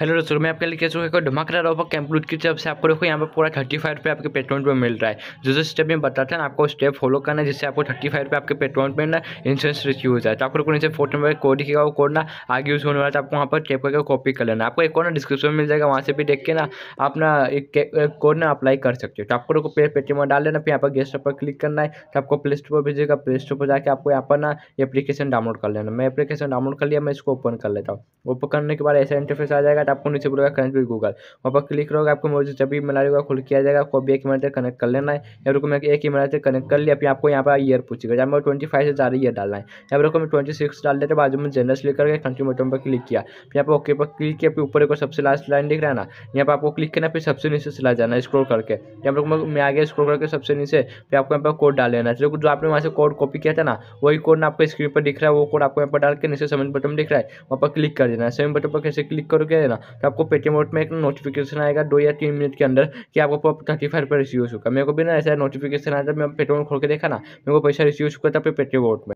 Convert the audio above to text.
hello दोस्तों तो मैं आपके लिए कैसे होगा धमाकेदार ऑफर कैंपलूट की तरफ से आपको देखो यहाँ पर पूरा थर्टी फाइव रुपये आपके पेट्रोल पे मिल रहा है जो जो स्टेप में बताता है ना आपको स्टेप फॉलो करना है जिससे आपको थर्टी फाइव रुपये आपके पेट्रोल पे ना इंश्योरेंस रिसीव हो जाए तो आपको नीचे फोर्थ नंबर कोड दिखेगा वो कोड ना आगे यूज होने वाला तो आपको वहाँ पर टेप करके कॉपी कर लेना आपको एक कोड ना डिस्क्रिप्शन मिल जाएगा वहाँ से भी देख के ना आप ना एक कोड ना अप्लाई कर सकते हो तो आपको देखो पेटीएम में डाल लेना फिर यहाँ पर गेस्ट पर क्लिक करना है तो आपको प्ले स्टोर पर भेजिएगा प्ले स्टोर पर जाकर आपको यहाँ पर ना एप्लीकेशन डाउनलोड कर लेना मैं एप्लीकेशन डाउनलोड कर लिया मैं इसको ओपन कर लेता हूँ ओपन करने के बाद ऐसा इंटरफेस आ जाएगा साइट आपको नीचे बोलेगा कनेक्ट विद गूगल वहाँ पर क्लिक करोगे आपको मोबाइल जब भी मिला होगा खुल किया जाएगा आपको भी एक मिनट से कनेक्ट कर लेना है या रुको मैं एक ही मिनट से कनेक्ट कर लिया फिर आपको यहाँ पर ईयर पूछेगा जहाँ मैं ट्वेंटी फाइव से ज़्यादा ईयर डालना है या रुको मैं ट्वेंटी सिक्स डाल देते बाजू में जनरल क्लिक करके कंट्री बटन पर क्लिक किया फिर यहाँ पर ओके पर क्लिक किया फिर ऊपर को सबसे लास्ट लाइन दिख रहा है ना यहाँ पर आपको क्लिक करना फिर सबसे नीचे चला जाना स्क्रोल करके यहाँ पर मैं आगे स्क्रोल करके सबसे नीचे फिर आपको यहाँ पर कोड डाल लेना है जो आपने वहाँ से कोड कॉपी किया था ना वही कोड ना आपको स्क्रीन पर दिख रहा है वो कोड आपको यहाँ पर डाल के नीचे सबमिट बटन दिख रहा है वहाँ पर क्लिक कर देना है सबमिट बटन पर कैसे क्लिक करके ना करना तो आपको पेटीएम वोट में एक नोटिफिकेशन आएगा दो या तीन मिनट के अंदर कि आपको थर्टी फाइव पर रिसीव हो चुका मेरे को भी ना ऐसा नोटिफिकेशन आया था मैं पेटीएम खोल के देखा ना मेरे को पैसा रिसीव हो चुका था पेटीएम वोट में